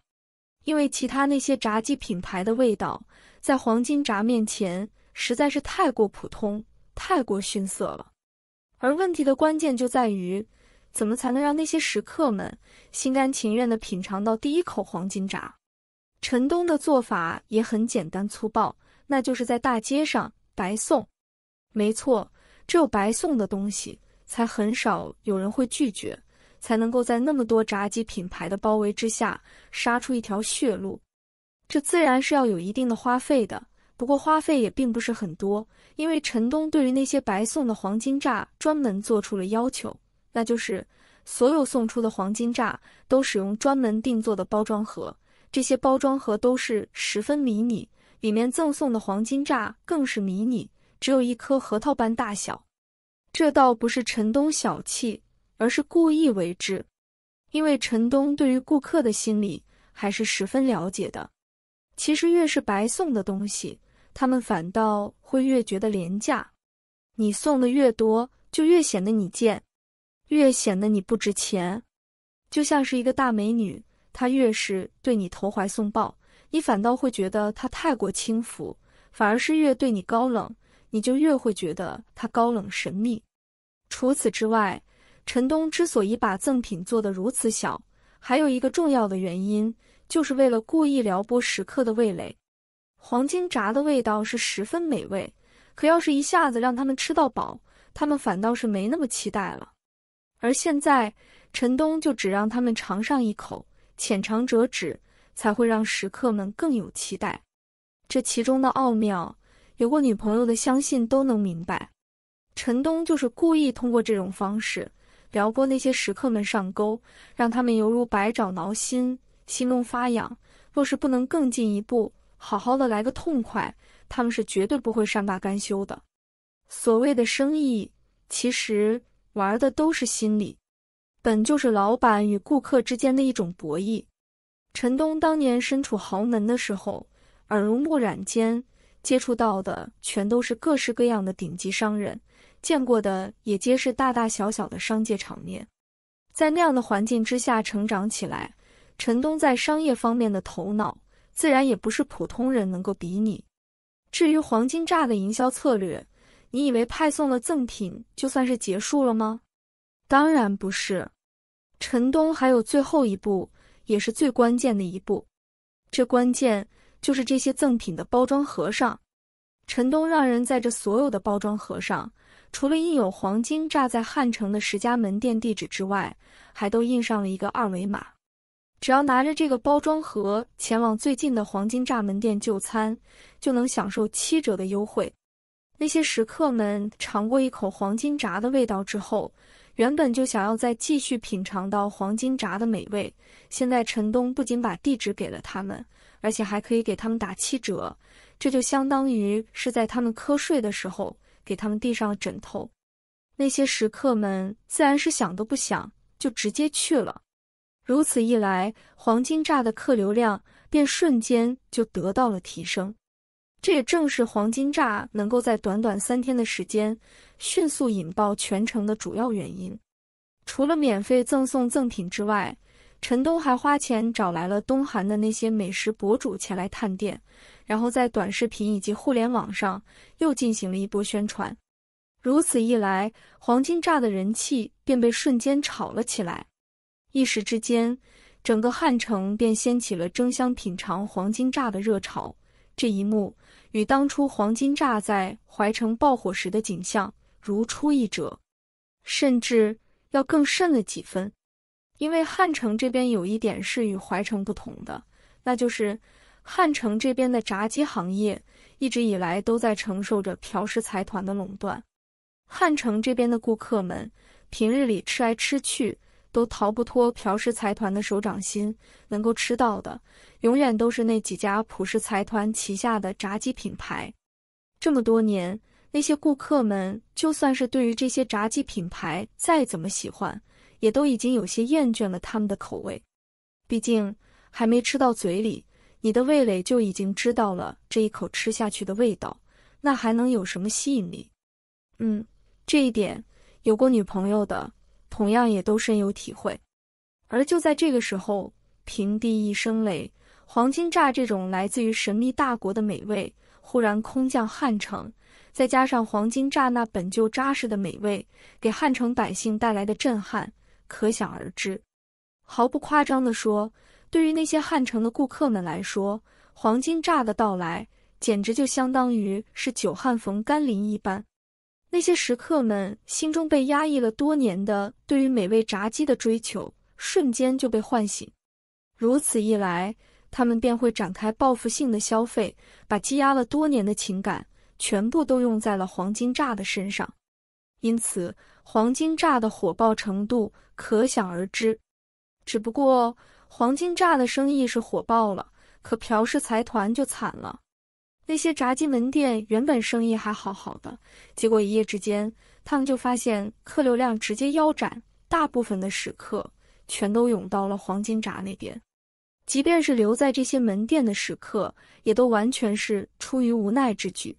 因为其他那些炸鸡品牌的味道，在黄金炸面前实在是太过普通，太过逊色了。而问题的关键就在于，怎么才能让那些食客们心甘情愿的品尝到第一口黄金炸？陈东的做法也很简单粗暴，那就是在大街上。白送，没错，只有白送的东西，才很少有人会拒绝，才能够在那么多炸鸡品牌的包围之下杀出一条血路。这自然是要有一定的花费的，不过花费也并不是很多，因为陈东对于那些白送的黄金炸专门做出了要求，那就是所有送出的黄金炸都使用专门定做的包装盒，这些包装盒都是十分迷你。里面赠送的黄金炸更是迷你，只有一颗核桃般大小。这倒不是陈东小气，而是故意为之。因为陈东对于顾客的心理还是十分了解的。其实越是白送的东西，他们反倒会越觉得廉价。你送的越多，就越显得你贱，越显得你不值钱。就像是一个大美女，她越是对你投怀送抱。你反倒会觉得他太过轻浮，反而是越对你高冷，你就越会觉得他高冷神秘。除此之外，陈东之所以把赠品做得如此小，还有一个重要的原因，就是为了故意撩拨食客的味蕾。黄金炸的味道是十分美味，可要是一下子让他们吃到饱，他们反倒是没那么期待了。而现在，陈东就只让他们尝上一口，浅尝辄止。才会让食客们更有期待，这其中的奥妙，有过女朋友的相信都能明白。陈东就是故意通过这种方式撩拨那些食客们上钩，让他们犹如百爪挠心，心中发痒。若是不能更进一步，好好的来个痛快，他们是绝对不会善罢甘休的。所谓的生意，其实玩的都是心理，本就是老板与顾客之间的一种博弈。陈东当年身处豪门的时候，耳濡目染间接触到的全都是各式各样的顶级商人，见过的也皆是大大小小的商界场面。在那样的环境之下成长起来，陈东在商业方面的头脑自然也不是普通人能够比拟。至于黄金炸的营销策略，你以为派送了赠品就算是结束了吗？当然不是，陈东还有最后一步。也是最关键的一步，这关键就是这些赠品的包装盒上。陈东让人在这所有的包装盒上，除了印有黄金炸在汉城的十家门店地址之外，还都印上了一个二维码。只要拿着这个包装盒前往最近的黄金炸门店就餐，就能享受七折的优惠。那些食客们尝过一口黄金炸的味道之后，原本就想要再继续品尝到黄金炸的美味，现在陈东不仅把地址给了他们，而且还可以给他们打七折，这就相当于是在他们瞌睡的时候给他们递上了枕头。那些食客们自然是想都不想就直接去了，如此一来，黄金炸的客流量便瞬间就得到了提升。这也正是黄金炸能够在短短三天的时间迅速引爆全城的主要原因。除了免费赠送赠品之外，陈东还花钱找来了东韩的那些美食博主前来探店，然后在短视频以及互联网上又进行了一波宣传。如此一来，黄金炸的人气便被瞬间炒了起来。一时之间，整个汉城便掀起了争相品尝黄金炸的热潮。这一幕。与当初黄金炸在怀城爆火时的景象如出一辙，甚至要更甚了几分。因为汉城这边有一点是与怀城不同的，那就是汉城这边的炸鸡行业一直以来都在承受着朴氏财团的垄断。汉城这边的顾客们平日里吃来吃去。都逃不脱朴氏财团的手掌心，能够吃到的永远都是那几家朴氏财团旗下的炸鸡品牌。这么多年，那些顾客们就算是对于这些炸鸡品牌再怎么喜欢，也都已经有些厌倦了他们的口味。毕竟还没吃到嘴里，你的味蕾就已经知道了这一口吃下去的味道，那还能有什么吸引力？嗯，这一点有过女朋友的。同样也都深有体会。而就在这个时候，平地一声雷，黄金炸这种来自于神秘大国的美味忽然空降汉城，再加上黄金炸那本就扎实的美味，给汉城百姓带来的震撼，可想而知。毫不夸张地说，对于那些汉城的顾客们来说，黄金炸的到来简直就相当于是久旱逢甘霖一般。那些食客们心中被压抑了多年的对于美味炸鸡的追求，瞬间就被唤醒。如此一来，他们便会展开报复性的消费，把积压了多年的情感全部都用在了黄金炸的身上。因此，黄金炸的火爆程度可想而知。只不过，黄金炸的生意是火爆了，可朴氏财团就惨了。那些炸鸡门店原本生意还好好的，结果一夜之间，他们就发现客流量直接腰斩，大部分的食客全都涌到了黄金闸那边。即便是留在这些门店的食客，也都完全是出于无奈之举，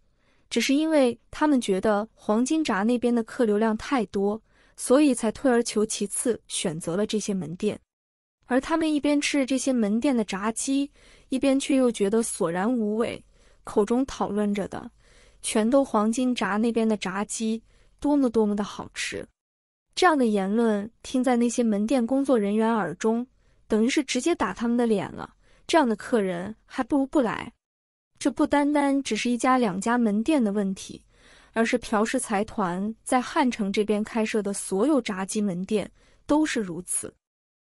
只是因为他们觉得黄金闸那边的客流量太多，所以才退而求其次选择了这些门店。而他们一边吃这些门店的炸鸡，一边却又觉得索然无味。口中讨论着的，全都黄金炸那边的炸鸡多么多么的好吃，这样的言论听在那些门店工作人员耳中，等于是直接打他们的脸了。这样的客人还不如不来。这不单单只是一家两家门店的问题，而是朴氏财团在汉城这边开设的所有炸鸡门店都是如此。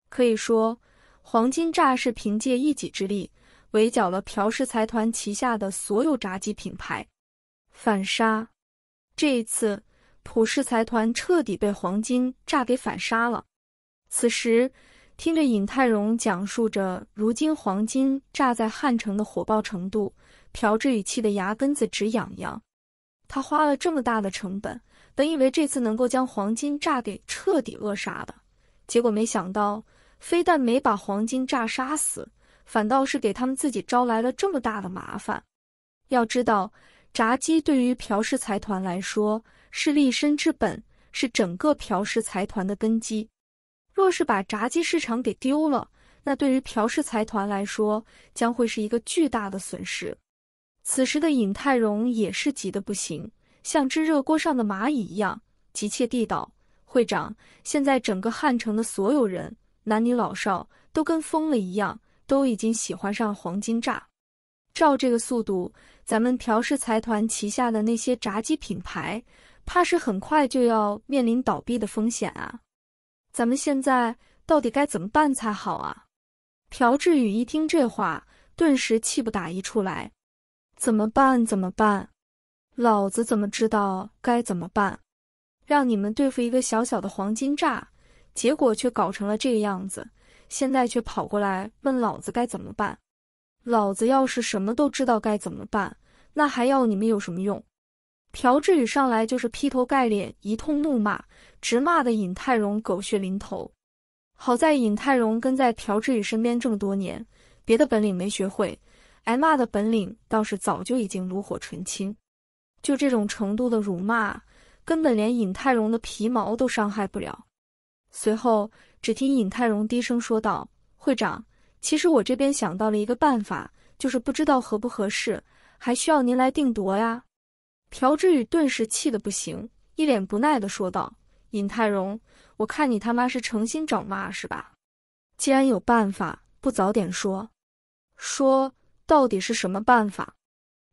可以说，黄金炸是凭借一己之力。围剿了朴氏财团旗下的所有炸鸡品牌，反杀。这一次，朴氏财团彻底被黄金炸给反杀了。此时，听着尹泰荣讲述着如今黄金炸在汉城的火爆程度，朴志宇气得牙根子直痒痒。他花了这么大的成本，本以为这次能够将黄金炸给彻底扼杀的，结果没想到，非但没把黄金炸杀死。反倒是给他们自己招来了这么大的麻烦。要知道，炸鸡对于朴氏财团来说是立身之本，是整个朴氏财团的根基。若是把炸鸡市场给丢了，那对于朴氏财团来说将会是一个巨大的损失。此时的尹泰荣也是急得不行，像只热锅上的蚂蚁一样，急切地道：“会长，现在整个汉城的所有人，男女老少都跟疯了一样。”都已经喜欢上黄金炸，照这个速度，咱们朴氏财团旗下的那些炸鸡品牌，怕是很快就要面临倒闭的风险啊！咱们现在到底该怎么办才好啊？朴志宇一听这话，顿时气不打一处来。怎么办？怎么办？老子怎么知道该怎么办？让你们对付一个小小的黄金炸，结果却搞成了这个样子。现在却跑过来问老子该怎么办？老子要是什么都知道该怎么办，那还要你们有什么用？朴志宇上来就是劈头盖脸一通怒骂，直骂的尹泰荣狗血淋头。好在尹泰荣跟在朴志宇身边这么多年，别的本领没学会，挨骂的本领倒是早就已经炉火纯青。就这种程度的辱骂，根本连尹泰荣的皮毛都伤害不了。随后。只听尹泰荣低声说道：“会长，其实我这边想到了一个办法，就是不知道合不合适，还需要您来定夺呀。”朴志宇顿时气得不行，一脸不耐的说道：“尹泰荣，我看你他妈是诚心找骂是吧？既然有办法，不早点说，说到底是什么办法？”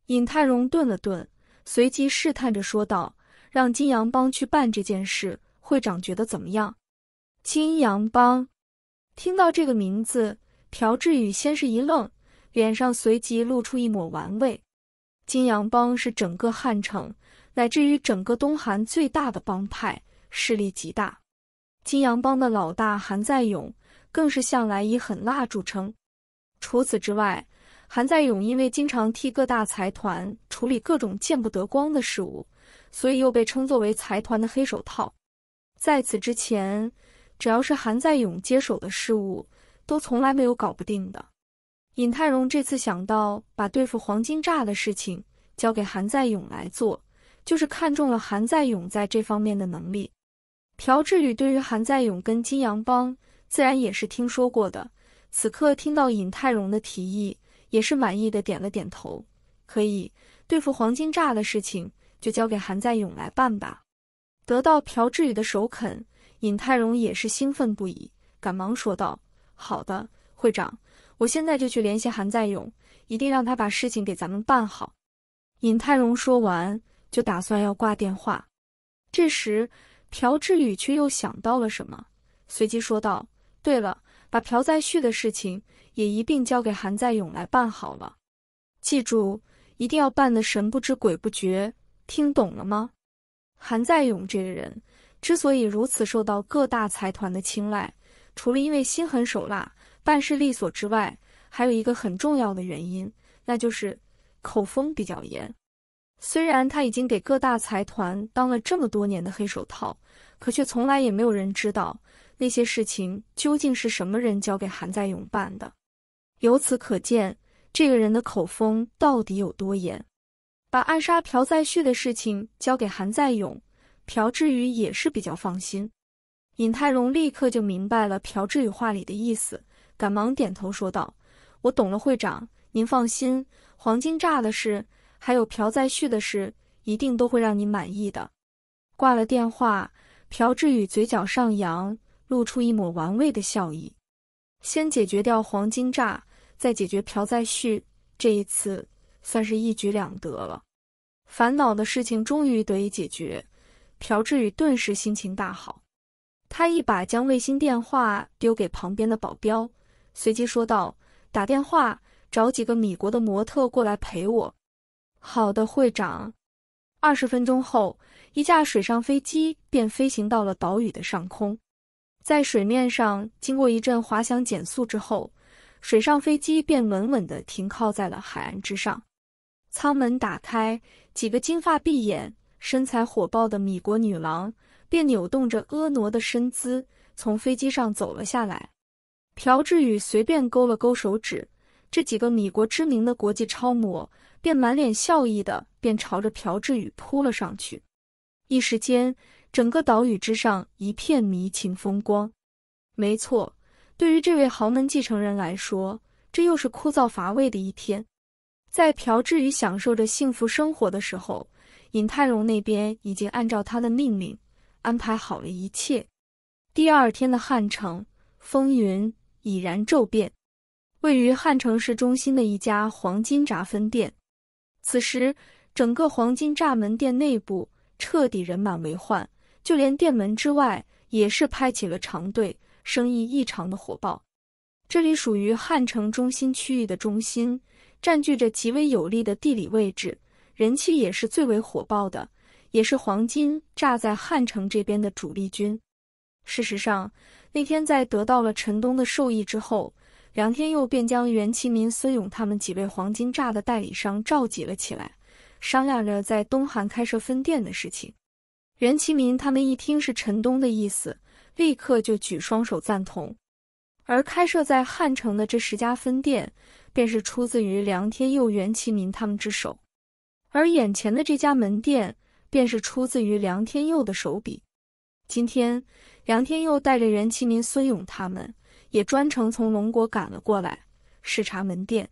尹泰荣顿了顿，随即试探着说道：“让金阳帮去办这件事，会长觉得怎么样？”金阳帮，听到这个名字，朴志宇先是一愣，脸上随即露出一抹玩味。金阳帮是整个汉城乃至于整个东韩最大的帮派，势力极大。金阳帮的老大韩在勇更是向来以狠辣著称。除此之外，韩在勇因为经常替各大财团处理各种见不得光的事物，所以又被称作为财团的黑手套。在此之前。只要是韩在勇接手的事物，都从来没有搞不定的。尹泰荣这次想到把对付黄金炸的事情交给韩在勇来做，就是看中了韩在勇在这方面的能力。朴志宇对于韩在勇跟金阳帮自然也是听说过的，此刻听到尹泰荣的提议，也是满意的点了点头：“可以，对付黄金炸的事情就交给韩在勇来办吧。”得到朴志宇的首肯。尹泰荣也是兴奋不已，赶忙说道：“好的，会长，我现在就去联系韩在勇，一定让他把事情给咱们办好。”尹泰荣说完，就打算要挂电话。这时，朴志宇却又想到了什么，随即说道：“对了，把朴在旭的事情也一并交给韩在勇来办好了，记住，一定要办的神不知鬼不觉，听懂了吗？”韩在勇这个人。之所以如此受到各大财团的青睐，除了因为心狠手辣、办事利索之外，还有一个很重要的原因，那就是口风比较严。虽然他已经给各大财团当了这么多年的黑手套，可却从来也没有人知道那些事情究竟是什么人交给韩在勇办的。由此可见，这个人的口风到底有多严？把暗杀朴在旭的事情交给韩在勇，朴志宇也是比较放心，尹泰荣立刻就明白了朴志宇话里的意思，赶忙点头说道：“我懂了，会长，您放心，黄金炸的事，还有朴再旭的事，一定都会让您满意的。”挂了电话，朴志宇嘴角上扬，露出一抹玩味的笑意。先解决掉黄金炸，再解决朴再旭，这一次算是一举两得了。烦恼的事情终于得以解决。朴志宇顿时心情大好，他一把将卫星电话丢给旁边的保镖，随即说道：“打电话找几个米国的模特过来陪我。”“好的，会长。”二十分钟后，一架水上飞机便飞行到了岛屿的上空。在水面上经过一阵滑翔减速之后，水上飞机便稳稳的停靠在了海岸之上。舱门打开，几个金发碧眼。身材火爆的米国女郎便扭动着婀娜的身姿从飞机上走了下来。朴志宇随便勾了勾手指，这几个米国知名的国际超模便满脸笑意的便朝着朴志宇扑了上去。一时间，整个岛屿之上一片迷情风光。没错，对于这位豪门继承人来说，这又是枯燥乏味的一天。在朴志宇享受着幸福生活的时候。尹泰荣那边已经按照他的命令安排好了一切。第二天的汉城风云已然骤变。位于汉城市中心的一家黄金炸分店，此时整个黄金炸门店内部彻底人满为患，就连店门之外也是排起了长队，生意异常的火爆。这里属于汉城中心区域的中心，占据着极为有利的地理位置。人气也是最为火爆的，也是黄金炸在汉城这边的主力军。事实上，那天在得到了陈东的授意之后，梁天佑便将袁其民、孙勇他们几位黄金炸的代理商召集了起来，商量着在东韩开设分店的事情。袁其民他们一听是陈东的意思，立刻就举双手赞同。而开设在汉城的这十家分店，便是出自于梁天佑、袁其民他们之手。而眼前的这家门店，便是出自于梁天佑的手笔。今天，梁天佑带着袁麒麟、孙勇他们，也专程从龙国赶了过来视察门店。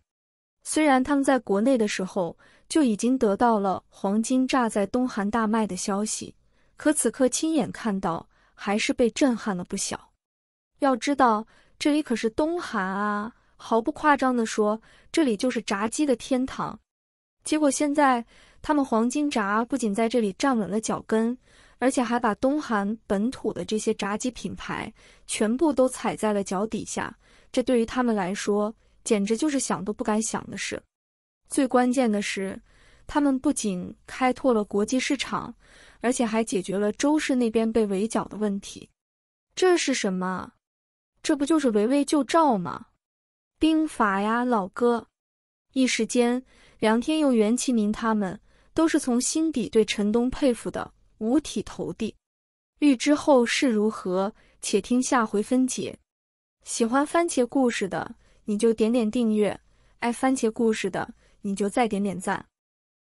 虽然他们在国内的时候就已经得到了黄金炸在东韩大卖的消息，可此刻亲眼看到，还是被震撼了不小。要知道，这里可是东韩啊！毫不夸张地说，这里就是炸鸡的天堂。结果现在，他们黄金闸不仅在这里站稳了脚跟，而且还把东韩本土的这些炸鸡品牌全部都踩在了脚底下。这对于他们来说，简直就是想都不敢想的事。最关键的是，他们不仅开拓了国际市场，而且还解决了周氏那边被围剿的问题。这是什么？这不就是围魏救赵吗？兵法呀，老哥！一时间。梁天佑、袁其明，他们都是从心底对陈东佩服的五体投地。欲知后事如何，且听下回分解。喜欢番茄故事的，你就点点订阅；爱番茄故事的，你就再点点赞。